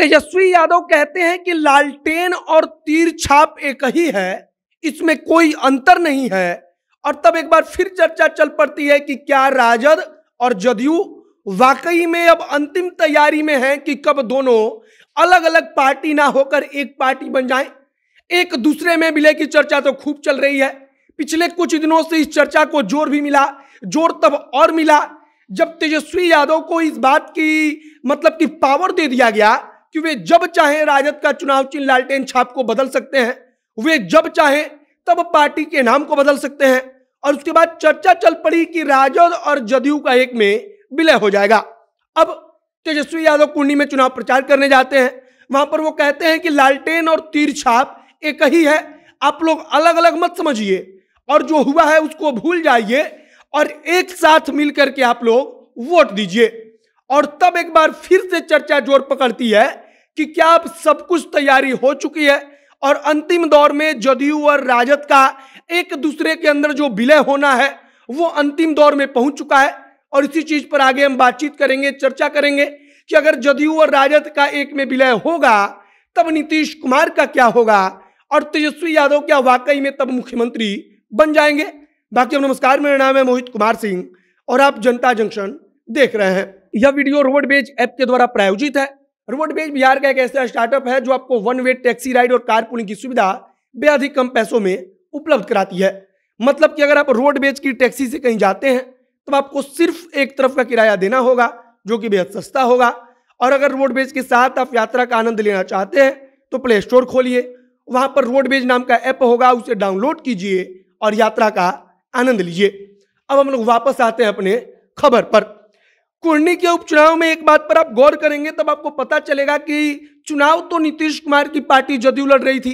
तेजस्वी यादव कहते हैं कि लालटेन और तीर छाप एक ही है इसमें कोई अंतर नहीं है और तब एक बार फिर चर्चा चल पड़ती है कि क्या राजद और जदयू वाकई में अब अंतिम तैयारी में है कि कब दोनों अलग अलग पार्टी ना होकर एक पार्टी बन जाएं एक दूसरे में मिले की चर्चा तो खूब चल रही है पिछले कुछ दिनों से इस चर्चा को जोर भी मिला जोर तब और मिला जब तेजस्वी यादव को इस बात की मतलब कि पावर दे दिया गया कि वे जब चाहे राजद का चुनाव चिन्ह लालटेन छाप को बदल सकते हैं वे जब चाहे तब पार्टी के नाम को बदल सकते हैं और उसके बाद चर्चा चल पड़ी कि राजद और जदयू का एक में विलय हो जाएगा अब तेजस्वी यादव कुंडी में चुनाव प्रचार करने जाते हैं वहां पर वो कहते हैं कि लालटेन और तीर छाप एक ही है आप लोग अलग अलग मत समझिए और जो हुआ है उसको भूल जाइए और एक साथ मिलकर के आप लोग वोट दीजिए और तब एक बार फिर से चर्चा जोर पकड़ती है कि क्या अब सब कुछ तैयारी हो चुकी है और अंतिम दौर में जदयू और राजद का एक दूसरे के अंदर जो विलय होना है वो अंतिम दौर में पहुंच चुका है और इसी चीज पर आगे हम बातचीत करेंगे चर्चा करेंगे कि अगर जदयू और राजद का एक में विलय होगा तब नीतीश कुमार का क्या होगा और तेजस्वी यादव क्या वाकई में तब मुख्यमंत्री बन जाएंगे बाकी नमस्कार मेरा नाम है मोहित कुमार सिंह और आप जनता जंक्शन देख रहे हैं यह वीडियो रोडवेज ऐप के द्वारा प्रायोजित है रोडवेज बिहार का एक ऐसा स्टार्टअप है जो आपको वन वे टैक्सी राइड और कार पुलिंग की सुविधा बेहद ही कम पैसों में उपलब्ध कराती है मतलब कि अगर आप रोडवेज की टैक्सी से कहीं जाते हैं तो आपको सिर्फ एक तरफ का किराया देना होगा जो कि बेहद सस्ता होगा और अगर रोडवेज के साथ आप यात्रा का आनंद लेना चाहते हैं तो प्ले स्टोर खोलिए वहां पर रोडवेज नाम का ऐप होगा उसे डाउनलोड कीजिए और यात्रा का आनंद लीजिए अब हम लोग वापस आते हैं अपने खबर पर कुर्णी के उपचुनाव में एक बात पर आप गौर करेंगे तब आपको पता चलेगा कि चुनाव तो नीतीश कुमार की पार्टी जदयू लड़ रही थी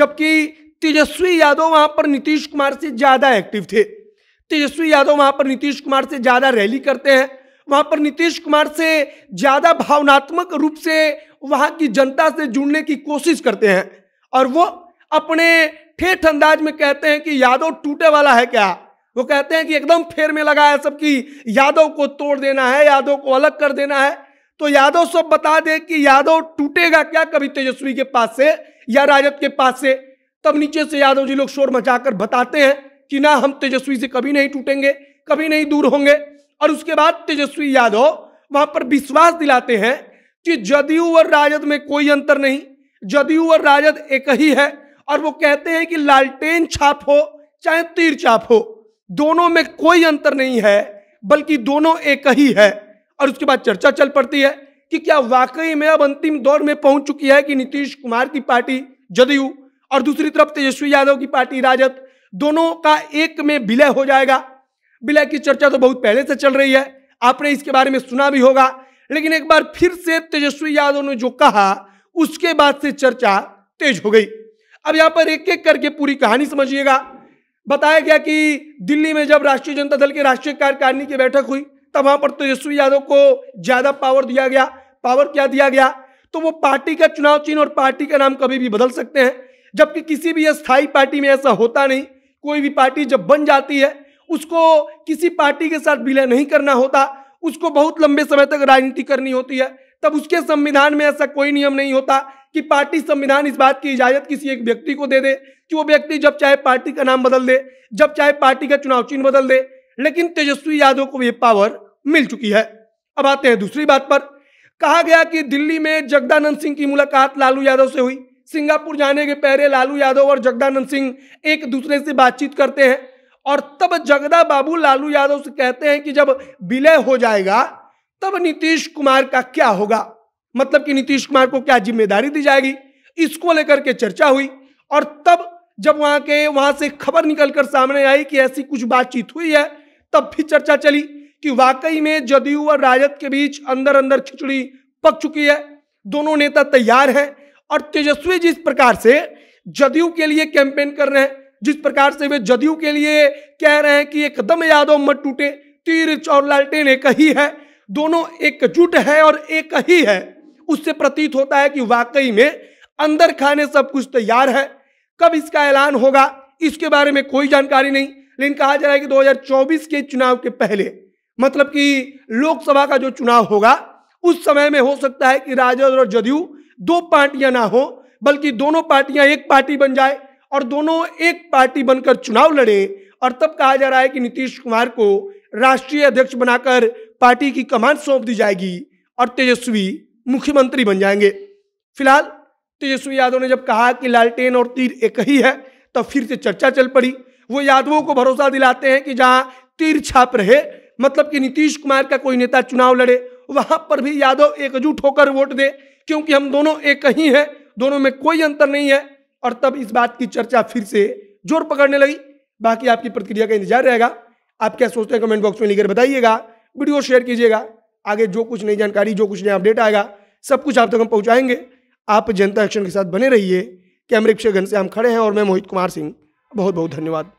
जबकि तेजस्वी यादव वहां पर नीतीश कुमार से ज्यादा एक्टिव थे तेजस्वी यादव वहां पर नीतीश कुमार से ज्यादा रैली करते हैं वहां पर नीतीश कुमार से ज्यादा भावनात्मक रूप से वहां की जनता से जुड़ने की कोशिश करते हैं और वो अपने ठेठ अंदाज में कहते हैं कि यादव टूटे वाला है क्या वो कहते हैं कि एकदम फेर में लगा है सबकी यादव को तोड़ देना है यादव को अलग कर देना है तो यादव सब बता दे कि यादव टूटेगा क्या कभी तेजस्वी के पास से या राजद के पास से तब नीचे से यादव जी लोग शोर मचाकर बताते हैं कि ना हम तेजस्वी से कभी नहीं टूटेंगे कभी नहीं दूर होंगे और उसके बाद तेजस्वी यादव वहां पर विश्वास दिलाते हैं कि जदयू और राजद में कोई अंतर नहीं जदयू और राजद एक ही है और वो कहते हैं कि लालटेन छाप हो चाहे तीर छाप हो दोनों में कोई अंतर नहीं है बल्कि दोनों एक ही है और उसके बाद चर्चा चल पड़ती है कि क्या वाकई में अब अंतिम दौर में पहुंच चुकी है कि नीतीश कुमार की पार्टी जदयू और दूसरी तरफ तेजस्वी यादव की पार्टी राजद दोनों का एक में विलय हो जाएगा विलय की चर्चा तो बहुत पहले से चल रही है आपने इसके बारे में सुना भी होगा लेकिन एक बार फिर से तेजस्वी यादव ने जो कहा उसके बाद से चर्चा तेज हो गई अब यहां पर एक एक करके पूरी कहानी समझिएगा बताया गया कि दिल्ली में जब राष्ट्रीय जनता दल के राष्ट्रीय कार्यकारिणी की बैठक हुई तब वहां पर तेजस्वी तो यादव को ज्यादा पावर दिया गया पावर क्या दिया गया तो वो पार्टी का चुनाव चिन्ह और पार्टी का नाम कभी भी बदल सकते हैं जबकि किसी भी स्थायी पार्टी में ऐसा होता नहीं कोई भी पार्टी जब बन जाती है उसको किसी पार्टी के साथ विलय नहीं करना होता उसको बहुत लंबे समय तक राजनीति करनी होती है तब उसके संविधान में ऐसा कोई नियम नहीं होता कि पार्टी संविधान इस बात की इजाजत किसी एक व्यक्ति को दे दे कि वो व्यक्ति जब चाहे पार्टी का नाम बदल दे जब चाहे पार्टी का चुनाव चिन्ह बदल दे लेकिन तेजस्वी यादव को ये पावर मिल चुकी है अब आते हैं दूसरी बात पर कहा गया कि दिल्ली में जगदानंद सिंह की मुलाकात लालू यादव से हुई सिंगापुर जाने के पहले लालू यादव और जगदानंद सिंह एक दूसरे से बातचीत करते हैं और तब जगदा बाबू लालू यादव से कहते हैं कि जब विलय हो जाएगा तब नीतीश कुमार का क्या होगा मतलब कि नीतीश कुमार को क्या जिम्मेदारी दी जाएगी इसको लेकर के चर्चा हुई और तब जब वहां के वहां से खबर निकलकर सामने आई कि ऐसी कुछ बातचीत हुई है तब भी चर्चा चली कि वाकई में जदयू और राजद के बीच अंदर अंदर खिचड़ी पक चुकी है दोनों नेता तैयार हैं और तेजस्वी जिस प्रकार से जदयू के लिए कैंपेन कर रहे हैं जिस प्रकार से वे जदयू के लिए कह रहे हैं कि एकदम यादव मत टूटे तीर चौर लालटेन एक ही है दोनों एकजुट है और एक ही है उससे प्रतीत होता है कि वाकई में अंदर खाने सब कुछ तैयार है कब इसका ऐलान होगा इसके बारे में कोई जानकारी नहीं लेकिन कहा जा रहा है कि 2024 के चुनाव के पहले मतलब कि लोकसभा का जो चुनाव होगा उस समय में हो सकता है कि राजद और जदयू दो पार्टियां ना हो बल्कि दोनों पार्टियां एक पार्टी बन जाए और दोनों एक पार्टी बनकर चुनाव लड़े और तब कहा जा रहा है कि नीतीश कुमार को राष्ट्रीय अध्यक्ष बनाकर पार्टी की कमान सौंप दी जाएगी और तेजस्वी मुख्यमंत्री बन जाएंगे फिलहाल तेजस्वी तो यादव ने जब कहा कि लालटेन और तीर एक ही है तब तो फिर से चर्चा चल पड़ी वो यादवों को भरोसा दिलाते हैं कि जहां तीर छाप रहे मतलब कि नीतीश कुमार का कोई नेता चुनाव लड़े वहां पर भी यादव एकजुट होकर वोट दे क्योंकि हम दोनों एक ही हैं दोनों में कोई अंतर नहीं है और तब इस बात की चर्चा फिर से जोर पकड़ने लगी बाकी आपकी प्रतिक्रिया का इंतजार रहेगा आप क्या सोचते हैं कमेंट बॉक्स में लिखकर बताइएगा वीडियो शेयर कीजिएगा आगे जो कुछ नई जानकारी जो कुछ नया अपडेट आएगा सब कुछ आप तक हम पहुँचाएंगे आप जनता एक्शन के साथ बने रहिए कैमरे पीछे घन से हम खड़े हैं और मैं मोहित कुमार सिंह बहुत बहुत धन्यवाद